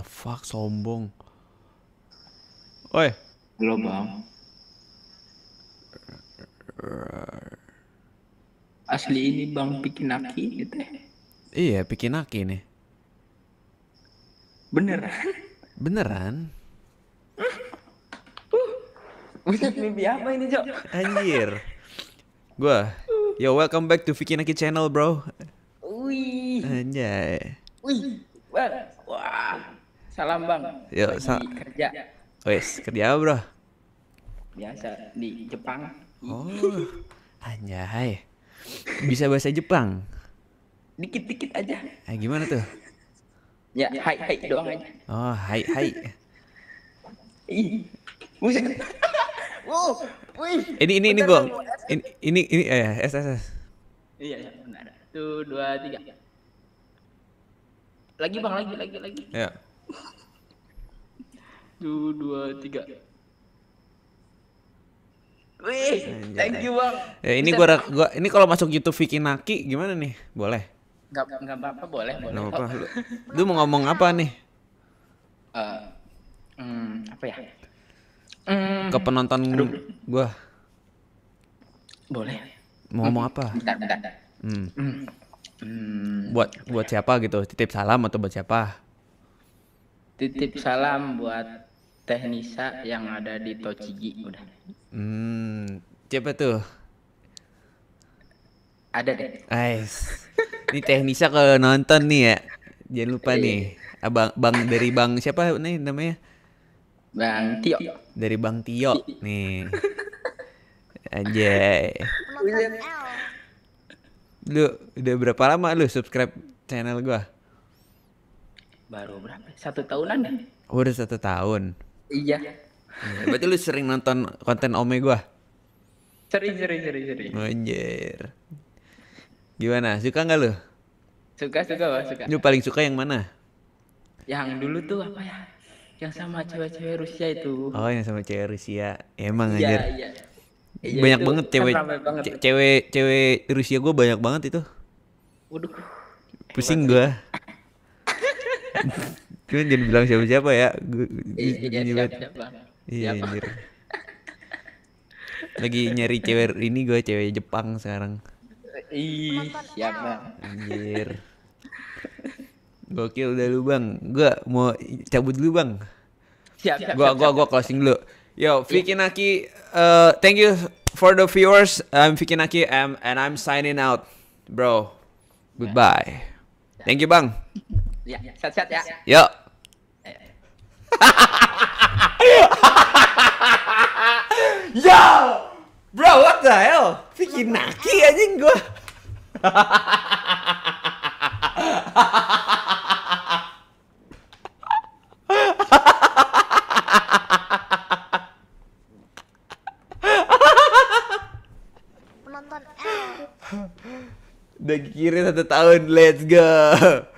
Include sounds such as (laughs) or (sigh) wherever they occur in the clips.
the fuck sombong. Oi. Halo bang. Asli ini bang Pikinaki gitu. Ya? Iya Pikinaki nih. Beneran? Beneran. Uh, mimpi apa ini Jok? Anjir Gua Yo welcome back to Vicky Naki channel bro Wih Anjay Salam bang. Yo, sa kerja. Wes, kerja apa bro? Biasa di Jepang. Oh, anjay. Bisa bahasa Jepang? Dikit-dikit aja. Eh, gimana tuh? Ya, hai hai doang aja. Oh, hai hai. Musik. (laughs) oh, wih. Ini ini ini gua. Ini ini ini eh S S S. Iya, benar. Tuh, dua, tiga. Lagi bang, lagi, lagi, lagi. Ya. Duh, dua, tiga. Wih, thank you bang. Ya, ini gue gua, ini kalau masuk YouTube Vicky Naki gimana nih? Boleh? Gak nggak apa-apa boleh boleh. apa. Lu, lu mau ngomong apa nih? Uh, mm, apa ya? Ke hmm. penonton gue Boleh. Mau ngomong apa? Hmm. Bentar, bentar. Hmm. hmm. Hmm. Buat buat siapa gitu? Titip salam atau buat siapa? titip salam buat Teh Nisa yang ada di Tochigi udah. Hmm, siapa tuh? Ada deh. Guys. Ini Teh Nisa kalau nonton nih ya. Jangan lupa nih. Iya. Abang Bang dari Bang siapa nih namanya? Bang Tio. Dari Bang Tio nih. aja Lu udah berapa lama lu subscribe channel gua? baru berapa? Satu tahunan ya? Oh, udah satu tahun. Iya. iya. Berarti lu sering nonton konten Ome gua? Sering, sering, sering, sering. Anjir. Gimana? Suka nggak lu? Suka, suka, bah. suka. Lu paling suka yang mana? Yang dulu tuh apa ya? Yang sama cewek-cewek Rusia itu. Oh, yang sama cewek Rusia. Emang iya, Iya, iya. banyak banget cewek banget. cewek cewek Rusia gue banyak banget itu. Waduh. Pusing gue. Cuman jangan bilang siapa-siapa ya. iya, siapa Iya, anjir. Lagi nyari cewek ini gue cewek Jepang sekarang. Ih, siapa? Anjir. Gokil udah lu bang. Gue mau cabut dulu bang. Siap, siap, gue gue gua, gua closing dulu. Yo, iya. Vicky Naki, uh, thank you for the viewers. I'm Vicky Naki I'm, and I'm signing out, bro. Goodbye. Thank you, bang. Ya, sehat ya. ya. Yuk. (laughs) Yo, bro, what the hell? Bikin naki anjing gua. Penonton Udah kiri satu tahun, let's go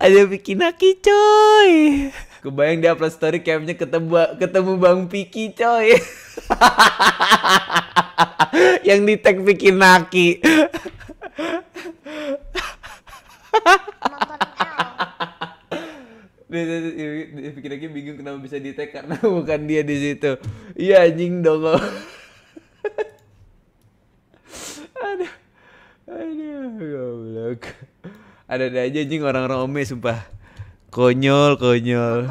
ada bikin aki coy kebayang dia upload story camnya ketemu ketemu bang Piki coy (laughs) yang di tag bikin naki dia pikir lagi bingung kenapa bisa di tag karena (laughs) bukan dia di situ iya anjing dong (laughs) ada-ada aja anjing orang-orang ome sumpah konyol konyol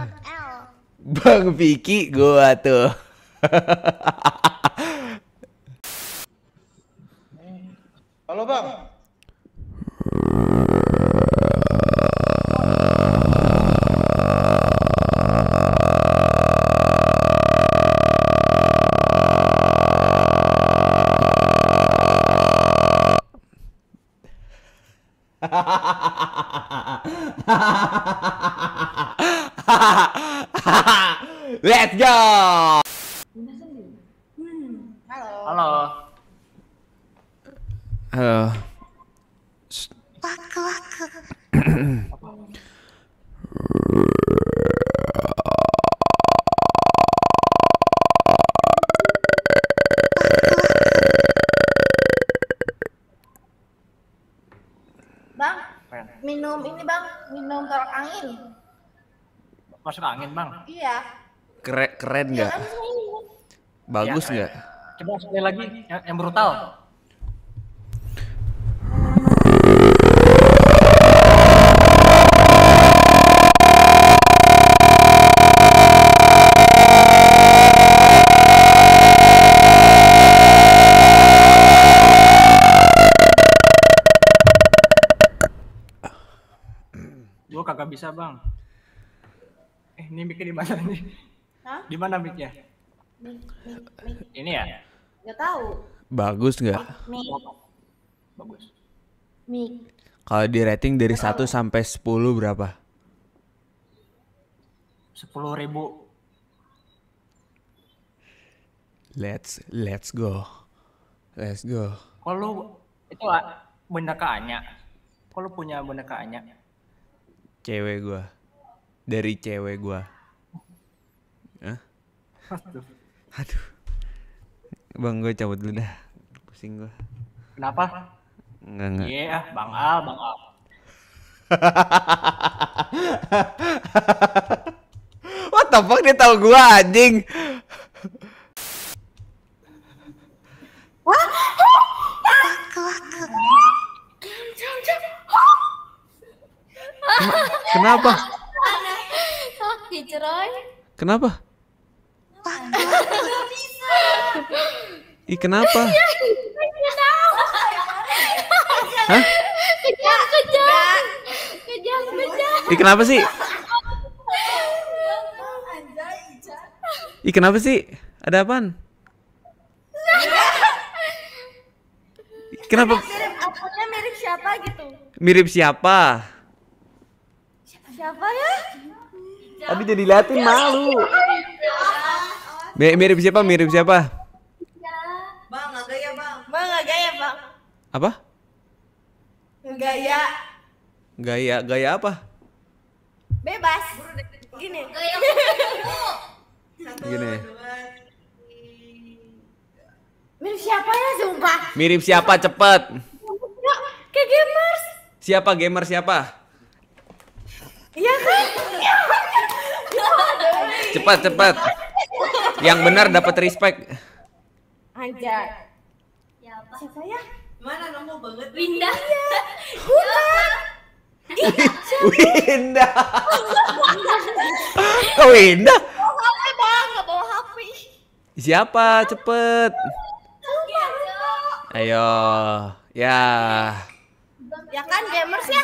Bang Vicky gua tuh (laughs) (laughs) Let's go. Halo. Halo. Halo. Waku waku. Bang, minum ini bang, minum tolak angin masuk angin bang iya keren keren iya nggak kan, ya, bagus nggak ya, coba sekali lagi yang, yang brutal gua kakak bisa bang Eh, ini mikir di mana nih? Di mana miknya? Ini ya? Gak tahu. Bagus nggak? Mik. Bagus. Mik. Kalau di rating dari Gak 1 sampai 10 berapa? sepuluh ribu. Let's let's go. Let's go. Kalau itu boneka Anya. Kalau punya boneka Anya. Cewek gua dari cewek gue. Hah? Aduh. Bang gue cabut dulu dah. Pusing gue. Kenapa? Enggak enggak. Iya, yeah, Bang Al, Bang Al. (laughs) What the fuck dia tahu gua anjing. Kenapa? Iya, Roy, Kenapa? Ih kenapa? Hah? Kejang, Ih kenapa sih? Ih kenapa sih? Ada apaan? Kenapa? mirip siapa gitu? Mirip siapa? Siapa ya? Aduh jadi liatin malu. Mirip siapa? Mirip siapa? Bang, gaya bang. Bang, gaya bang. Apa? Gaya. Gaya, gaya apa? Bebas. Gini. Gaya. Gini. Mirip siapa ya sumpah? Mirip siapa cepet? Kayak gamers. Siapa gamer siapa? Iya kan? cepat cepat yang benar dapat respect anjay siapa ya, siapa ya mana nemu banget Winda ya bukan Winda (laughs) (laughs) oh, Winda bawa HP bang bawa HP siapa cepet ayo ya ya kan gamers ya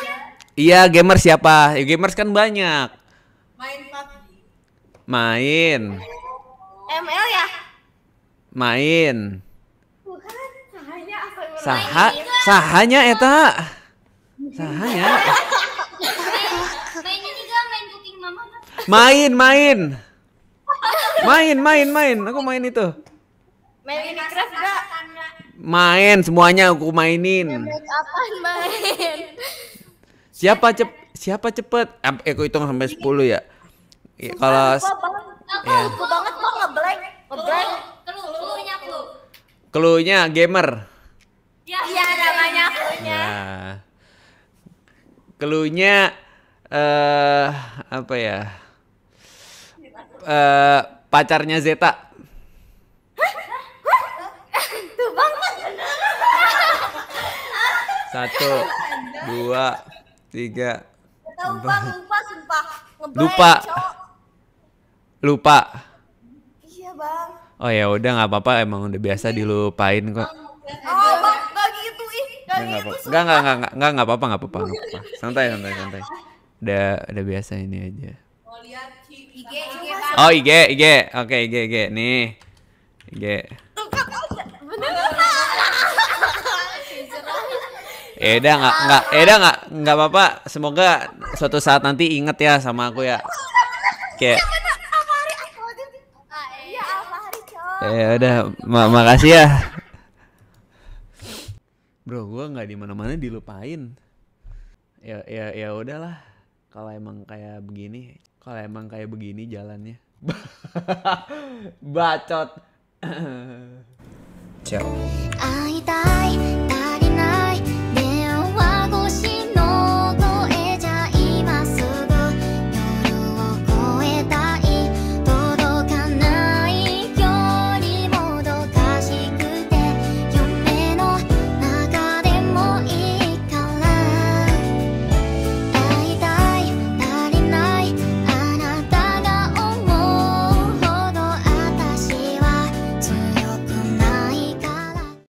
iya gamers siapa ya, gamers kan banyak Main. ML ya? Main. Bukan, sahanya Saha, sahanya eta. Sahanya. Mainnya juga main booking mama. Main, main. Main, main, main. Aku main itu. Main Minecraft enggak? Main semuanya aku mainin. Apa main? Siapa cep siapa cepet? Eh, aku hitung sampai 10 ya. Iya, kalau iya. aku ya. banget kok ngeblank, ngeblank. Keluhnya clue. Keluhnya gamer. Ya, namanya iya, namanya iya. nya Nah. Keluhnya eh uh, apa ya? Eh uh, pacarnya Zeta. Tuh banget. Satu, dua, tiga, lupa, lupa, sumpah. Ngeblank, lupa. Lupa. Iya, Bang. Oh ya udah nggak apa-apa emang udah biasa iya. dilupain kok. Oh, Bang, nggak gitu ih. nggak gitu, nggak nggak nggak nggak nggak apa-apa nggak apa-apa. Santai santai santai. Udah udah biasa ini aja. Oh, IG IG. Oke, IG IG nih. IG. eda ya nggak nggak, eda ya nggak nggak apa-apa. Semoga suatu saat nanti inget ya sama aku ya. Kayak Eh, ya udah ma makasih ya bro gue nggak di mana mana dilupain ya ya ya udahlah kalau emang kayak begini kalau emang kayak begini jalannya (laughs) bacot ciao